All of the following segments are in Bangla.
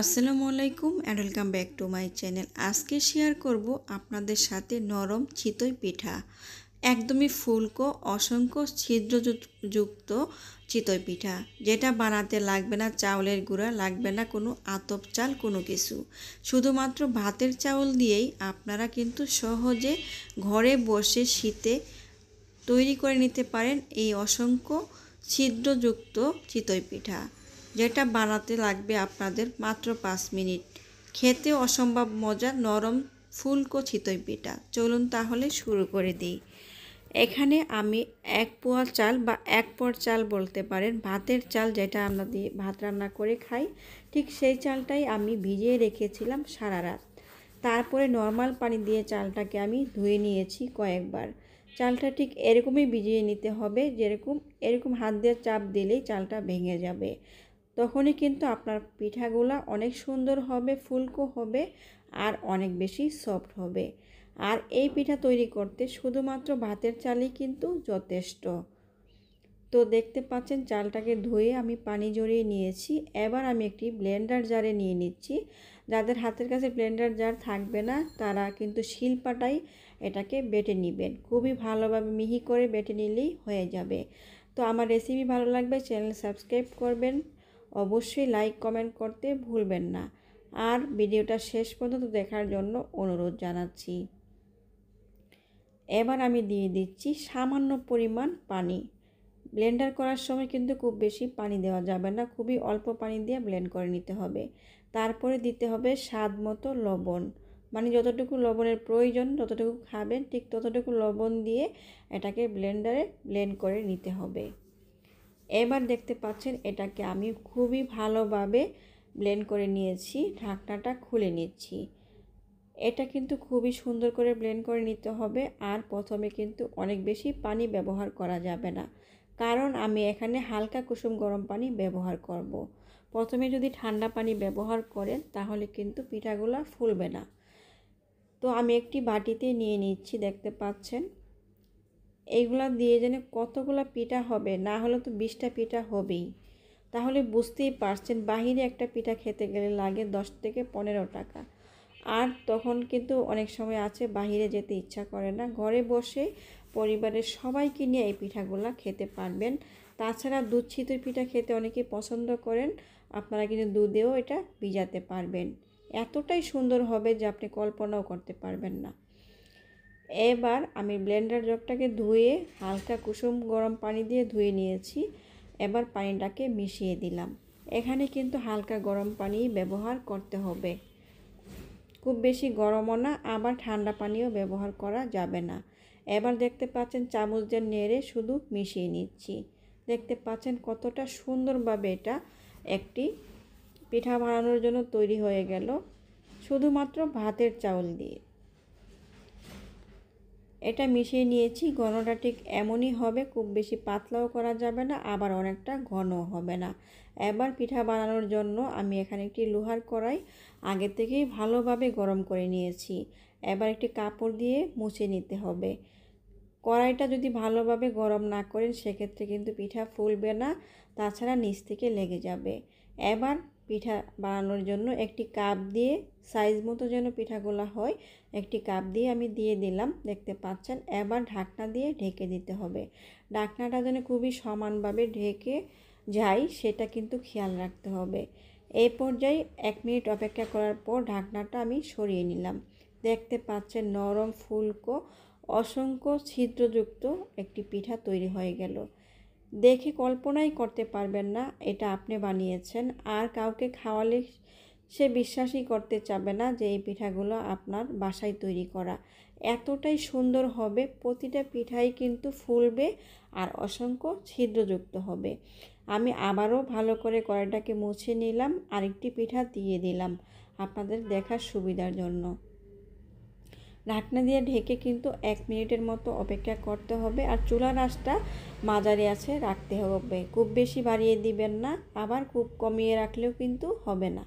আসসালামু আলাইকুম and welcome back to my channel আজকে শেয়ার করব আপনাদের সাথে নরম চিতই পিঠা একদমই ফুলকো অসংখ্য ছিদ্রযুক্ত চিতই পিঠা যেটা বানাতে লাগবে না চাউলের গুঁড়া লাগবে না কোনো আতপ চাল কোনো কিছু শুধুমাত্র ভাতের চাউল দিয়েই আপনারা কিন্তু সহজে ঘরে বসে শীতে তৈরি করে নিতে পারেন এই অসংখ্য ছিদ্রযুক্ত চিতই পিঠা যেটা বানাতে লাগবে আপনাদের মাত্র পাঁচ মিনিট খেতে অসম্ভব মজার নরম ফুলকো ছিতই পিঠা চলুন তাহলে শুরু করে দিই এখানে আমি এক পোয়া চাল বা এক পর চাল বলতে পারেন ভাতের চাল যেটা আমরা দিয়ে ভাত রান্না করে খাই ঠিক সেই চালটাই আমি ভিজিয়ে রেখেছিলাম সারা রাত তারপরে নর্মাল পানি দিয়ে চালটাকে আমি ধুয়ে নিয়েছি কয়েকবার চালটা ঠিক এরকমই ভিজিয়ে নিতে হবে যেরকম এরকম হাত দিয়ে চাপ দিলেই চালটা ভেঙে যাবে তখনই কিন্তু আপনার পিঠাগুলা অনেক সুন্দর হবে ফুলকো হবে আর অনেক বেশি সফট হবে আর এই পিঠা তৈরি করতে শুধুমাত্র ভাতের চালই কিন্তু যথেষ্ট তো দেখতে পাচ্ছেন চালটাকে ধুয়ে আমি পানি জড়িয়ে নিয়েছি এবার আমি একটি ব্লেন্ডার জারে নিয়ে নিচ্ছি যাদের হাতের কাছে ব্লেন্ডার জার থাকবে না তারা কিন্তু শিলপাটাই এটাকে বেটে নেবেন খুবই ভালোভাবে মিহি করে বেটে নিলেই হয়ে যাবে তো আমার রেসিপি ভালো লাগবে চ্যানেল সাবস্ক্রাইব করবেন অবশ্যই লাইক কমেন্ট করতে ভুলবেন না আর ভিডিওটা শেষ পর্যন্ত দেখার জন্য অনুরোধ জানাচ্ছি এবার আমি দিয়ে দিচ্ছি সামান্য পরিমাণ পানি ব্লেন্ডার করার সময় কিন্তু খুব বেশি পানি দেওয়া যাবে না খুবই অল্প পানি দিয়ে ব্লেন্ড করে নিতে হবে তারপরে দিতে হবে স্বাদ মতো লবণ মানে যতটুকু লবণের প্রয়োজন যতটুকু খাবেন ঠিক ততটুকু লবণ দিয়ে এটাকে ব্লেন্ডারে ব্লেন্ড করে নিতে হবে এবার দেখতে পাচ্ছেন এটাকে আমি খুবই ভালোভাবে ব্লেন্ড করে নিয়েছি ঢাকনাটা খুলে নিচ্ছি এটা কিন্তু খুবই সুন্দর করে ব্লেন্ড করে নিতে হবে আর প্রথমে কিন্তু অনেক বেশি পানি ব্যবহার করা যাবে না কারণ আমি এখানে হালকা কুসুম গরম পানি ব্যবহার করব। প্রথমে যদি ঠান্ডা পানি ব্যবহার করেন তাহলে কিন্তু পিঠাগুলো ফুলবে না তো আমি একটি বাটিতে নিয়ে নিচ্ছি দেখতে পাচ্ছেন এইগুলো দিয়ে যেন কতগুলো পিঠা হবে না হলে তো বিশটা পিঠা হবেই তাহলে বুঝতেই পারছেন বাহিরে একটা পিঠা খেতে গেলে লাগে দশ থেকে পনেরো টাকা আর তখন কিন্তু অনেক সময় আছে বাহিরে যেতে ইচ্ছা করে না ঘরে বসে পরিবারের সবাইকে নিয়ে এই পিঠাগুলা খেতে পারবেন তাছাড়া দুধ ছিতুর পিঠা খেতে অনেকে পছন্দ করেন আপনারা কিন্তু দুধেও এটা ভিজাতে পারবেন এতটাই সুন্দর হবে যে আপনি কল্পনাও করতে পারবেন না এবার আমি ব্লেন্ডার জগটাকে ধুয়ে হালকা কুসুম গরম পানি দিয়ে ধুয়ে নিয়েছি এবার পানিটাকে মিশিয়ে দিলাম এখানে কিন্তু হালকা গরম পানি ব্যবহার করতে হবে খুব বেশি গরমও না আবার ঠান্ডা পানিও ব্যবহার করা যাবে না এবার দেখতে পাচ্ছেন চামচ দিয়ে নেড়ে শুধু মিশিয়ে নিচ্ছি দেখতে পাচ্ছেন কতটা সুন্দরভাবে এটা একটি পিঠা বানানোর জন্য তৈরি হয়ে গেল শুধুমাত্র ভাতের চাউল দিয়ে এটা মিশিয়ে নিয়েছি ঘনটা ঠিক এমনই হবে খুব বেশি পাতলাও করা যাবে না আবার অনেকটা ঘন হবে না এবার পিঠা বানানোর জন্য আমি এখানে একটি লোহার কড়াই আগে থেকেই ভালোভাবে গরম করে নিয়েছি এবার একটি কাপড় দিয়ে মুছে নিতে হবে কড়াইটা যদি ভালোভাবে গরম না করেন সেক্ষেত্রে কিন্তু পিঠা ফুলবে না তাছাড়া নিচ থেকে লেগে যাবে এবার পিঠা বানানোর জন্য একটি কাপ দিয়ে সাইজ মতো যেন পিঠাগুলা হয় একটি কাপ দিয়ে আমি দিয়ে দিলাম দেখতে পাচ্ছেন এবার ঢাকনা দিয়ে ঢেকে দিতে হবে ঢাকনাটা যেন খুবই সমানভাবে ঢেকে যাই সেটা কিন্তু খেয়াল রাখতে হবে এই পর্যায়ে এক মিনিট অপেক্ষা করার পর ঢাকনাটা আমি সরিয়ে নিলাম দেখতে পাচ্ছেন নরম ফুলকো অসংখ্য ছিদ্রযুক্ত একটি পিঠা তৈরি হয়ে গেল দেখে কল্পনাই করতে পারবেন না এটা আপনি বানিয়েছেন আর কাউকে খাওয়ালে সে বিশ্বাসই করতে চাবে না যে এই পিঠাগুলো আপনার বাসায় তৈরি করা এতটাই সুন্দর হবে প্রতিটা পিঠাই কিন্তু ফুলবে আর অসংখ্য ছিদ্রযুক্ত হবে আমি আবারও ভালো করে কড়াইটাকে মুছে নিলাম আরেকটি পিঠা দিয়ে দিলাম আপনাদের দেখার সুবিধার জন্য ঢাকনা দিয়ে ঢেকে কিন্তু এক মিনিটের মতো অপেক্ষা করতে হবে আর চুলা আঁচটা মাঝারি আছে রাখতে হবে খুব বেশি বাড়িয়ে দিবেন না আবার খুব কমিয়ে রাখলেও কিন্তু হবে না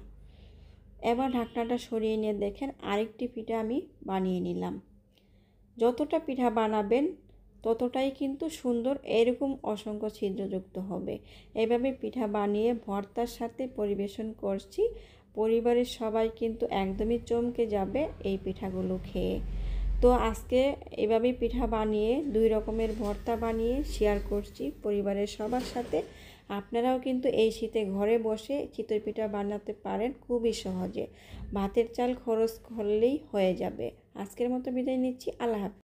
এবার ঢাকনাটা সরিয়ে নিয়ে দেখেন আরেকটি পিঠা আমি বানিয়ে নিলাম যতটা পিঠা বানাবেন ততটাই কিন্তু সুন্দর এরকম অসংখ্য ছিদ্রযুক্ত হবে এভাবে পিঠা বানিয়ে ভর্তার সাথে পরিবেশন করছি পরিবারের সবাই কিন্তু একদমই চমকে যাবে এই পিঠাগুলো খেয়ে তো আজকে এভাবেই পিঠা বানিয়ে দুই রকমের ভর্তা বানিয়ে শেয়ার করছি পরিবারের সবার সাথে আপনারাও কিন্তু এই শীতে ঘরে বসে চিতই পিঠা বানাতে পারেন খুবই সহজে ভাতের চাল খরচ করলেই হয়ে যাবে আজকের মতো বিদায় নিচ্ছি আল্লাহ